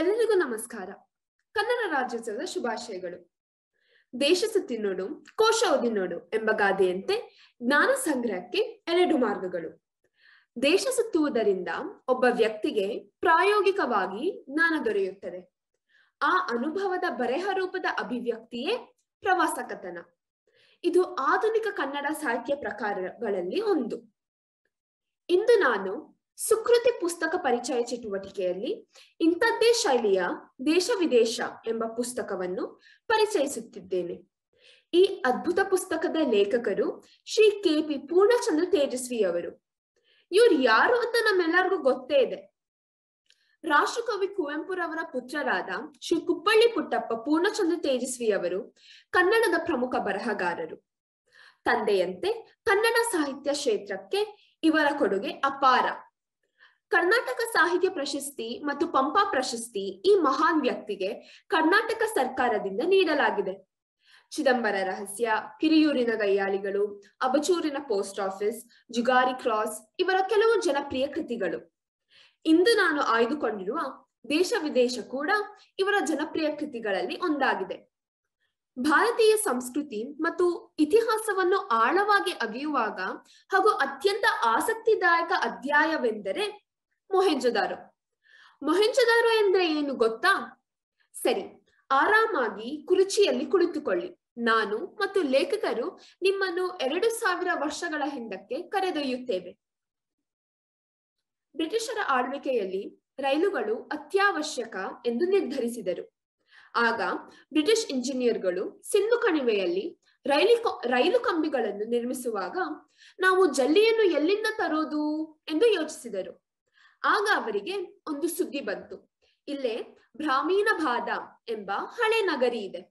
ಎಲ್ಲರಿಗೂ ನಮಸ್ಕಾರ ಕನ್ನಡ ರಾಜ್ಯೋತ್ಸವದ ಶುಭಾಶಯಗಳು ದೇಶ ಸುತ್ತಿ ನೋಡು ಕೋಶ ಓದಿ ನೋಡು ಎಂಬ ಗಾದೆಯಂತೆ ಜ್ಞಾನ ಸಂಗ್ರಹಕ್ಕೆ ಎರಡು ಮಾರ್ಗಗಳು ದೇಶ ಸುತ್ತುವುದರಿಂದ ಒಬ್ಬ ವ್ಯಕ್ತಿಗೆ ಪ್ರಾಯೋಗಿಕವಾಗಿ ಜ್ಞಾನ ದೊರೆಯುತ್ತದೆ ಆ ಅನುಭವದ ಬರೆಹ ರೂಪದ ಅಭಿವ್ಯಕ್ತಿಯೇ ಪ್ರವಾಸ ಕಥನ ಇದು ಆಧುನಿಕ ಕನ್ನಡ ಸಾಹಿತ್ಯ ಪ್ರಕಾರಗಳಲ್ಲಿ ಒಂದು ಇಂದು ನಾನು ಸುಕೃತಿ ಪುಸ್ತಕ ಪರಿಚಯ ಚಟುವಟಿಕೆಯಲ್ಲಿ ಇಂಥದ್ದೇ ಶೈಲಿಯ ದೇಶ ವಿದೇಶ ಎಂಬ ಪುಸ್ತಕವನ್ನು ಪರಿಚಯಿಸುತ್ತಿದ್ದೇನೆ ಈ ಅದ್ಭುತ ಪುಸ್ತಕದ ಲೇಖಕರು ಶ್ರೀ ಕೆ ಪಿ ಪೂರ್ಣಚಂದ್ರ ತೇಜಸ್ವಿ ಅವರು ಇವ್ರು ಯಾರು ಅಂತ ನಮ್ಮೆಲ್ಲರಿಗೂ ಗೊತ್ತೇ ಇದೆ ರಾಷ್ಟ್ರಕವಿ ಕುವೆಂಪುರವರ ಪುತ್ರರಾದ ಶ್ರೀ ಕುಪ್ಪಳ್ಳಿ ಪುಟ್ಟಪ್ಪ ಪೂರ್ಣಚಂದ್ರ ತೇಜಸ್ವಿ ಅವರು ಕನ್ನಡದ ಪ್ರಮುಖ ಬರಹಗಾರರು ತಂದೆಯಂತೆ ಕನ್ನಡ ಸಾಹಿತ್ಯ ಕ್ಷೇತ್ರಕ್ಕೆ ಇವರ ಕೊಡುಗೆ ಅಪಾರ ಕರ್ನಾಟಕ ಸಾಹಿತ್ಯ ಪ್ರಶಸ್ತಿ ಮತ್ತು ಪಂಪ ಪ್ರಶಸ್ತಿ ಈ ಮಹಾನ್ ವ್ಯಕ್ತಿಗೆ ಕರ್ನಾಟಕ ಸರ್ಕಾರದಿಂದ ನೀಡಲಾಗಿದೆ ಚಿದಂಬರ ರಹಸ್ಯ ಕಿರಿಯೂರಿನ ಗಯ್ಯಾಳಿಗಳು ಅಬಚೂರಿನ ಪೋಸ್ಟ್ ಆಫೀಸ್ ಜುಗಾರಿ ಕ್ರಾಸ್ ಇವರ ಕೆಲವು ಜನಪ್ರಿಯ ಕೃತಿಗಳು ಇಂದು ನಾನು ಆಯ್ದುಕೊಂಡಿರುವ ದೇಶ ವಿದೇಶ ಕೂಡ ಇವರ ಜನಪ್ರಿಯ ಕೃತಿಗಳಲ್ಲಿ ಒಂದಾಗಿದೆ ಭಾರತೀಯ ಸಂಸ್ಕೃತಿ ಮತ್ತು ಇತಿಹಾಸವನ್ನು ಆಳವಾಗಿ ಅಗೆಯುವಾಗ ಹಾಗೂ ಅತ್ಯಂತ ಆಸಕ್ತಿದಾಯಕ ಅಧ್ಯಾಯವೆಂದರೆ ಮೊಹೆಂಜದಾರು ಮೊಹೆಂಜದಾರು ಎಂದ್ರೆ ಏನು ಗೊತ್ತಾ ಸರಿ ಆರಾಮಾಗಿ ಕುರುಚಿಯಲ್ಲಿ ಕುಳಿತುಕೊಳ್ಳಿ ನಾನು ಮತ್ತು ಲೇಖಕರು ನಿಮ್ಮನ್ನು ಎರಡು ಸಾವಿರ ವರ್ಷಗಳ ಹಿಂದಕ್ಕೆ ಕರೆದೊಯ್ಯುತ್ತೇವೆ ಬ್ರಿಟಿಷರ ಆಳ್ವಿಕೆಯಲ್ಲಿ ರೈಲುಗಳು ಅತ್ಯವಶ್ಯಕ ಎಂದು ನಿರ್ಧರಿಸಿದರು ಆಗ ಬ್ರಿಟಿಷ್ ಇಂಜಿನಿಯರ್ಗಳು ಸಿಂಧು ಕಣಿವೆಯಲ್ಲಿ ರೈಲು ರೈಲು ಕಂಬಿಗಳನ್ನು ನಿರ್ಮಿಸುವಾಗ ನಾವು ಜಲ್ಲಿಯನ್ನು ಎಲ್ಲಿಂದ ತರೋದು ಎಂದು ಯೋಚಿಸಿದರು ಆಗ ಅವರಿಗೆ ಒಂದು ಸುದ್ದಿ ಬಂತು ಇಲ್ಲೇ ಬ್ರಾಹ್ಮೀಣ ಭಾದ ಎಂಬ ಹಳೆ ನಗರಿ ಇದೆ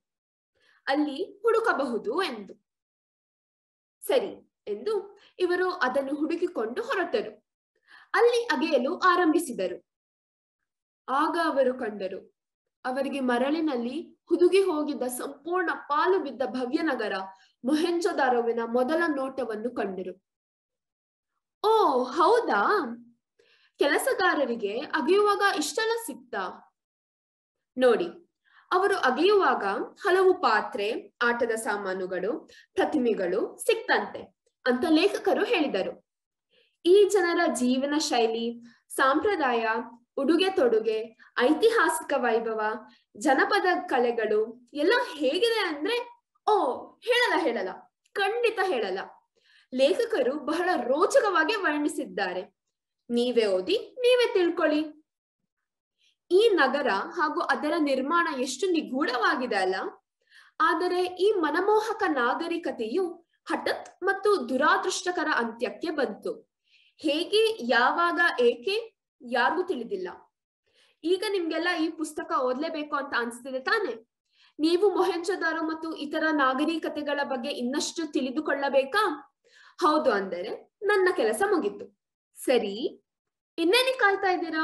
ಅಲ್ಲಿ ಹುಡುಕಬಹುದು ಎಂದು ಸರಿ ಎಂದು ಇವರು ಅದನ್ನು ಹುಡುಕಿಕೊಂಡು ಹೊರಟರು ಅಲ್ಲಿ ಅಗೆಯಲು ಆರಂಭಿಸಿದರು ಆಗ ಅವರು ಕಂಡರು ಅವರಿಗೆ ಮರಳಿನಲ್ಲಿ ಹುದುಗಿ ಹೋಗಿದ್ದ ಸಂಪೂರ್ಣ ಪಾಲು ಬಿದ್ದ ಭವ್ಯನಗರ ಮೊಹೆಂಜೊದಾರವಿನ ಮೊದಲ ನೋಟವನ್ನು ಕಂಡರು ಓ ಹೌದಾ ಕೆಲಸಗಾರರಿಗೆ ಅಗೆಯುವಾಗ ಇಷ್ಟೆಲ್ಲ ಸಿಕ್ತ ನೋಡಿ ಅವರು ಅಗೆಯುವಾಗ ಹಲವು ಪಾತ್ರೆ ಆಟದ ಸಾಮಾನುಗಳು ಪ್ರತಿಮೆಗಳು ಸಿಕ್ತಂತೆ ಅಂತ ಲೇಖಕರು ಹೇಳಿದರು ಈ ಜನರ ಜೀವನ ಶೈಲಿ ಸಾಂಪ್ರದಾಯ ಉಡುಗೆ ತೊಡುಗೆ ಐತಿಹಾಸಿಕ ವೈಭವ ಜನಪದ ಕಲೆಗಳು ಎಲ್ಲ ಹೇಗಿದೆ ಅಂದ್ರೆ ಓ ಹೇಳಲ್ಲ ಹೇಳಲ್ಲ ಖಂಡಿತ ಹೇಳಲ್ಲ ಲೇಖಕರು ಬಹಳ ರೋಚಕವಾಗಿ ವರ್ಣಿಸಿದ್ದಾರೆ ನೀವೇ ಓದಿ ನೀವೇ ತಿಳ್ಕೊಳ್ಳಿ ಈ ನಗರ ಹಾಗೂ ಅದರ ನಿರ್ಮಾಣ ಎಷ್ಟು ನಿಗೂಢವಾಗಿದೆ ಅಲ್ಲ ಆದರೆ ಈ ಮನಮೋಹಕ ನಾಗರಿಕತೆಯು ಹಠತ್ ಮತ್ತು ದುರಾದೃಷ್ಟಕರ ಅಂತ್ಯಕ್ಕೆ ಬಂತು ಹೇಗೆ ಯಾವಾಗ ಏಕೆ ಯಾರಿಗೂ ತಿಳಿದಿಲ್ಲ ಈಗ ನಿಮ್ಗೆಲ್ಲ ಈ ಪುಸ್ತಕ ಓದ್ಲೇಬೇಕು ಅಂತ ಅನ್ಸ್ತಿದೆ ತಾನೆ ನೀವು ಮೊಹೆಂಜದಾರೋ ಮತ್ತು ಇತರ ನಾಗರಿಕತೆಗಳ ಬಗ್ಗೆ ಇನ್ನಷ್ಟು ತಿಳಿದುಕೊಳ್ಳಬೇಕಾ ಹೌದು ಅಂದರೆ ನನ್ನ ಕೆಲಸ ಮುಗಿತು ಸರಿ ಇನ್ನೇನೇ ಕಾಯ್ತಾ ಇದ್ದೀರಾ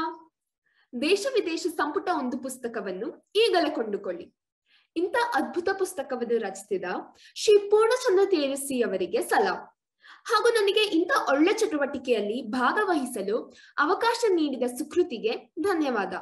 ದೇಶ ವಿದೇಶ ಸಂಪುಟ ಒಂದು ಪುಸ್ತಕವನ್ನು ಈಗಲೇ ಕೊಂಡುಕೊಳ್ಳಿ ಇಂಥ ಅದ್ಭುತ ಪುಸ್ತಕವನ್ನು ರಚಿಸಿದ ಶ್ರೀ ಪೂರ್ಣಚಂದ್ರ ತೇಜಸ್ವಿ ಅವರಿಗೆ ಸಲಾಂ ಹಾಗೂ ನನಗೆ ಇಂಥ ಒಳ್ಳೆ ಚಟುವಟಿಕೆಯಲ್ಲಿ ಭಾಗವಹಿಸಲು ಅವಕಾಶ ನೀಡಿದ ಸುಕೃತಿಗೆ ಧನ್ಯವಾದ